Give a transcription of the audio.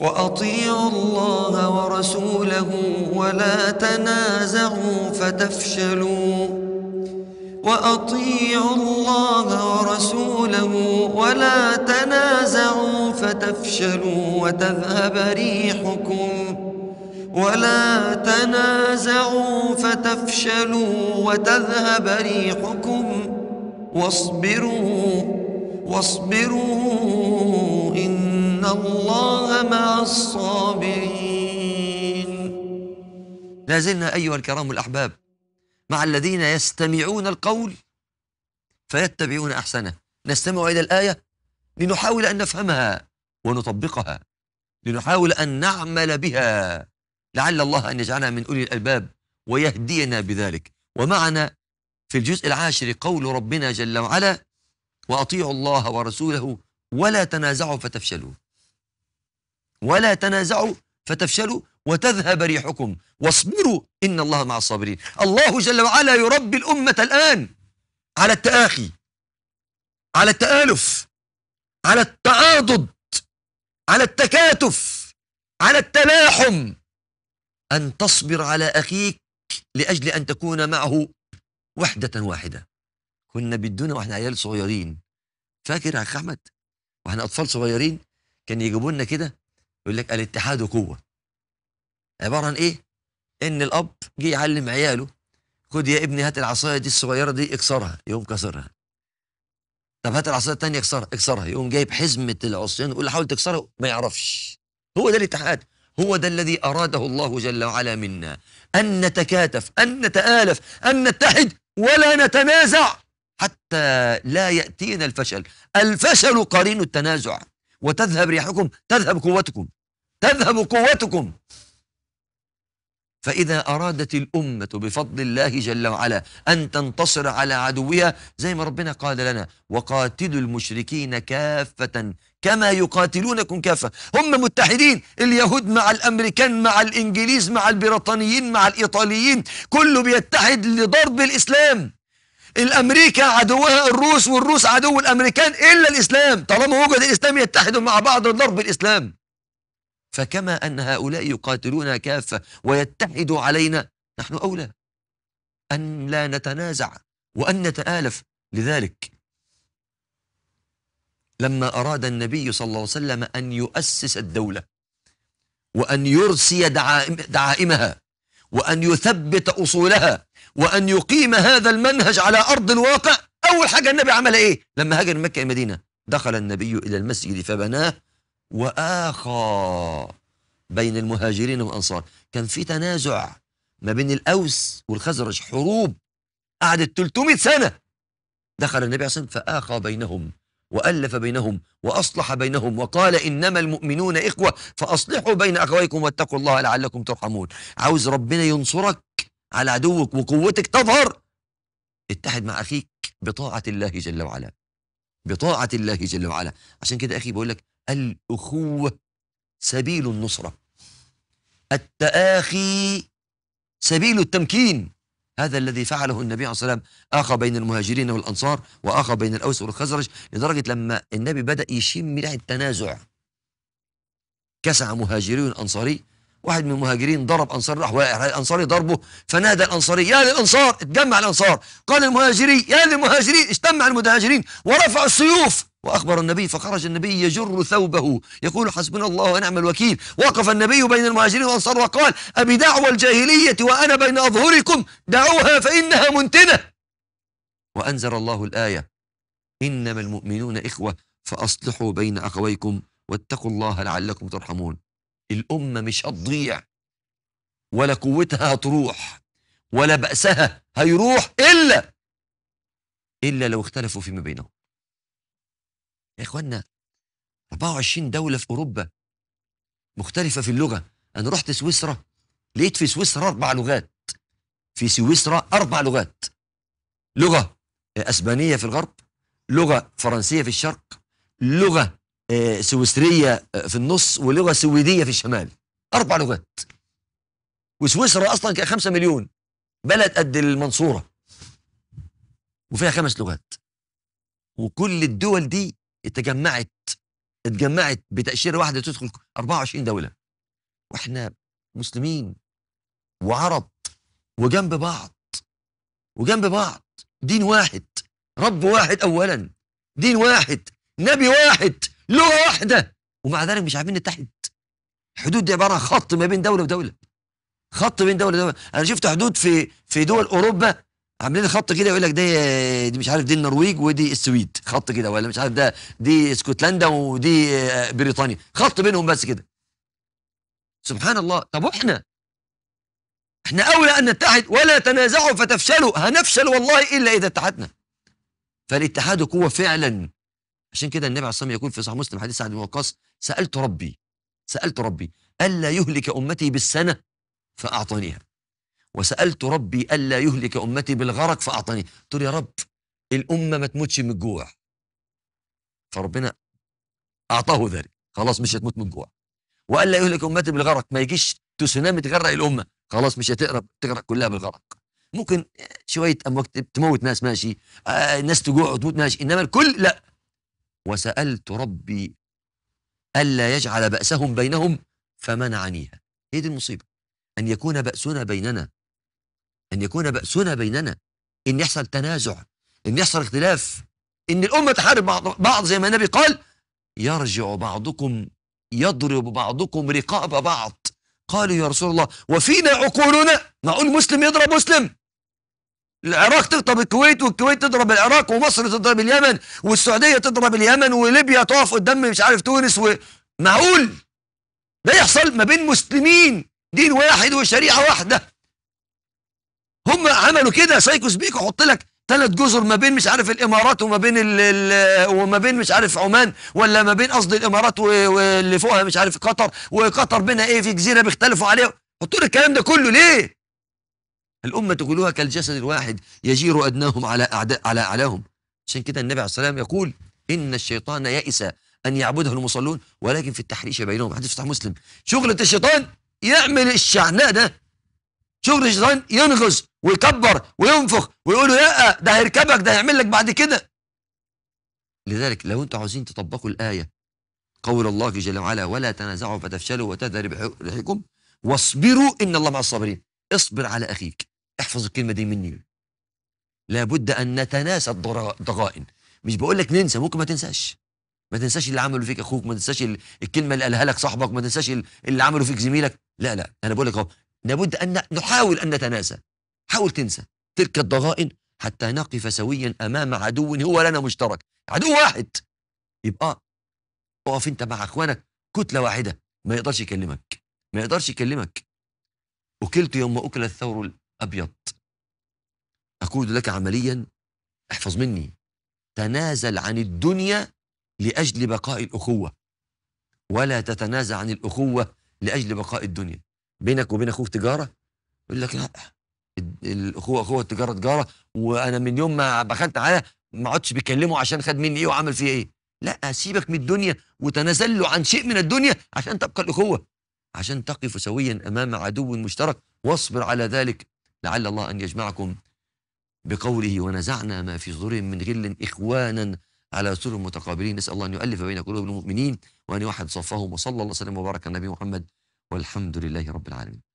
وأطيعوا الله ورسوله ولا تنازعوا فتفشلوا وأطيعوا الله ورسوله ولا تنازعوا فتفشلوا وتذهب ريحكم ولا تنازعوا فتفشلوا وتذهب ريحكم واصبروا واصبروا الله مع الصابرين لازلنا أيها الكرام الأحباب مع الذين يستمعون القول فيتبعون أحسنه نستمع إلى الآية لنحاول أن نفهمها ونطبقها لنحاول أن نعمل بها لعل الله أن يجعلنا من أولي الألباب ويهدينا بذلك ومعنا في الجزء العاشر قول ربنا جل وعلا وأطيعوا الله ورسوله ولا تنازعوا فتفشلوا ولا تنازعوا فتفشلوا وتذهب ريحكم واصبروا إن الله مع الصابرين الله جل وعلا يربي الأمة الآن على التآخي على التآلف على التعاضد على التكاتف على التلاحم أن تصبر على أخيك لأجل أن تكون معه وحدة واحدة كنا بدونا وإحنا عيال صغيرين فاكر يا أخ أحمد وإحنا أطفال صغيرين كان يجيبوا لنا كده يقول لك الاتحاد قوه عباره عن ايه ان الاب جه يعلم عياله خد يا ابني هات العصايه دي الصغيره دي اكسرها يقوم كسرها طب هات العصايه الثانيه اكسرها اكسرها يقوم جايب حزمه العصيان يقول له حاول تكسرها ما يعرفش هو ده الاتحاد هو ده الذي اراده الله جل وعلا منا ان نتكاتف ان نتالف ان نتحد ولا نتنازع حتى لا ياتينا الفشل الفشل قرين التنازع وتذهب ريحكم تذهب قوتكم تذهب قوتكم فإذا أرادت الأمة بفضل الله جل وعلا أن تنتصر على عدوها زي ما ربنا قال لنا وقاتلوا المشركين كافة كما يقاتلونكم كافة هم متحدين اليهود مع الأمريكان مع الإنجليز مع البريطانيين مع الإيطاليين كله بيتحد لضرب الإسلام الأمريكا عدوها الروس والروس عدو الأمريكان إلا الإسلام طالما وجد الإسلام يتحدوا مع بعض لضرب الإسلام فكما أن هؤلاء يقاتلون كافة ويتحدوا علينا نحن أولى أن لا نتنازع وأن نتآلف لذلك لما أراد النبي صلى الله عليه وسلم أن يؤسس الدولة وأن يرسي دعائمها وأن يثبت أصولها وأن يقيم هذا المنهج على أرض الواقع أول حاجة النبي عملها إيه لما هاجر مكة المدينة دخل النبي إلى المسجد فبناه وآخى بين المهاجرين والأنصار كان في تنازع ما بين الأوس والخزرج حروب قعدت 300 سنة دخل النبي عليه الصلاة والسلام فآخى بينهم وألف بينهم وأصلح بينهم وقال إنما المؤمنون إخوة فأصلحوا بين أخويكم واتقوا الله لعلكم ترحمون عاوز ربنا ينصرك على عدوك وقوتك تظهر اتحد مع أخيك بطاعة الله جل وعلا بطاعة الله جل وعلا عشان كده أخي بقول لك الأخوة سبيل النصرة التآخي سبيل التمكين هذا الذي فعله النبي عليه الصلاة والسلام أخى بين المهاجرين والأنصار وأخى بين الأوس والخزرج لدرجة لما النبي بدأ يشم ريحة التنازع كسع مهاجري أنصاري واحد من المهاجرين ضرب انصار راح الأنصاري ضربه فنادى الأنصاري يا للأنصار اتجمع الأنصار قال المهاجري يا للمهاجرين اجتمع المتهاجرين ورفع السيوف وأخبر النبي فخرج النبي يجر ثوبه يقول حسبنا الله ونعم الوكيل وقف النبي بين المهاجرين والأنصار وقال أبي دعوى الجاهلية وأنا بين أظهركم دعوها فإنها منتنة وأنزل الله الآية إنما المؤمنون إخوة فأصلحوا بين أخويكم واتقوا الله لعلكم ترحمون الأمة مش هتضيع ولا قوتها هتروح ولا بأسها هيروح إلا إلا لو اختلفوا فيما بينهم يا إخوانا 24 دولة في أوروبا مختلفة في اللغة أنا رحت سويسرا لقيت في سويسرا أربع لغات في سويسرا أربع لغات لغة أسبانية في الغرب لغة فرنسية في الشرق لغة آه، سويسريه آه، في النص ولغه سويديه في الشمال اربع لغات وسويسرا اصلا كان 5 مليون بلد قد المنصوره وفيها خمس لغات وكل الدول دي اتجمعت اتجمعت بتاشيره واحده تدخل 24 دوله واحنا مسلمين وعرب وجنب بعض وجنب بعض دين واحد رب واحد اولا دين واحد نبي واحد لغه واحده ومع ذلك مش عارفين نتحد الحدود دي عباره عن خط ما بين دوله ودوله خط بين دوله ودوله انا شفت حدود في في دول اوروبا عاملين خط كده يقول لك دي, دي مش عارف دي النرويج ودي السويد خط كده ولا مش عارف ده دي اسكتلندا ودي آه، بريطانيا خط بينهم بس كده سبحان الله طب واحنا احنا اولى ان نتحد ولا تنازعوا فتفشلوا هنفشل والله الا اذا اتحدنا فالاتحاد قوه فعلا عشان كده النبي عليه الصلاه والسلام يقول في صحيح مسلم حديث سعد بن وقاص سالت ربي سالت ربي الا يهلك امتي بالسنه فاعطانيها وسالت ربي الا يهلك امتي بالغرق فاعطانيها قلت يا رب الامه ما تموتش من الجوع فربنا اعطاه ذلك خلاص مش هتموت من الجوع والا يهلك امتي بالغرق ما يجيش تسونامي تغرق الامه خلاص مش هتقرب تغرق كلها بالغرق ممكن شويه امواج تموت ناس ماشي آه ناس تجوع وتموت ماشي انما الكل لا وسألت ربي ألا يجعل بأسهم بينهم فمنعنيها هي دي المصيبة أن يكون بأسنا بيننا أن يكون بأسنا بيننا أن يحصل تنازع أن يحصل اختلاف أن الأمة تحارب بعض, بعض زي ما النبي قال يرجع بعضكم يضرب بعضكم رقاب بعض قالوا يا رسول الله وفينا عقولنا معقول مسلم يضرب مسلم العراق تضرب الكويت والكويت تضرب العراق ومصر تضرب اليمن والسعودية تضرب اليمن وليبيا تقف قدام مش عارف تونس و... معقول ده يحصل ما بين مسلمين دين واحد وشريعة واحدة هم عملوا كده سايكوس بيكو حط لك ثلاث جزر ما بين مش عارف الامارات وما بين الـ الـ وما بين مش عارف عمان ولا ما بين قصدي الامارات واللي فوقها مش عارف قطر وقطر بينها ايه في جزيره بيختلفوا عليها حطوا لي الكلام ده كله ليه؟ الأمة كلها كالجسد الواحد يجير أدناهم على أعداء على أعلاهم عشان كده النبي عليه الصلاة والسلام يقول إن الشيطان يئس أن يعبده المصلون ولكن في التحريش بينهم حديث فتح مسلم شغلة الشيطان يعمل الشعناء ده شغل الشيطان ينغز ويكبر وينفخ ويقول لا ده هيركبك ده هيعمل لك بعد كده لذلك لو انتم عاوزين تطبقوا الآية قول الله جل وعلا ولا تنازعوا فتفشلوا وتذهب ريحكم واصبروا إن الله مع الصابرين اصبر على أخيك احفظ الكلمه دي مني لابد ان نتناسى الضغائن مش بقول لك ننسى ممكن ما تنساش ما تنساش اللي عمله فيك اخوك ما تنساش الكلمه اللي قالها لك صاحبك ما تنساش اللي عمله فيك زميلك لا لا انا بقول لك اهو لابد ان نحاول ان نتناسى حاول تنسى تلك الضغائن حتى نقف سويا امام عدو هو لنا مشترك عدو واحد يبقى اقف انت مع اخوانك كتله واحده ما يقدرش يكلمك ما يقدرش يكلمك اكلت يوم اكل الثور أبيض أقول لك عمليا احفظ مني تنازل عن الدنيا لأجل بقاء الأخوة ولا تتنازل عن الأخوة لأجل بقاء الدنيا بينك وبين أخوك تجارة يقول لك لا الأخوة أخوة التجارة تجارة وأنا من يوم ما بخلت على ما عدتش بيكلمه عشان خد مني إيه وعمل فيه إيه لا سيبك من الدنيا وتنازل له عن شيء من الدنيا عشان تبقى الأخوة عشان تقف سويا أمام عدو مشترك واصبر على ذلك لعل الله أن يجمعكم بقوله ونزعنا ما في صدورهم من غل إخوانا على سر متقابلين نسأل الله أن يؤلف بين قلوب المؤمنين وأن يوحد صفهم وصلى الله وسلم وبارك على النبي محمد والحمد لله رب العالمين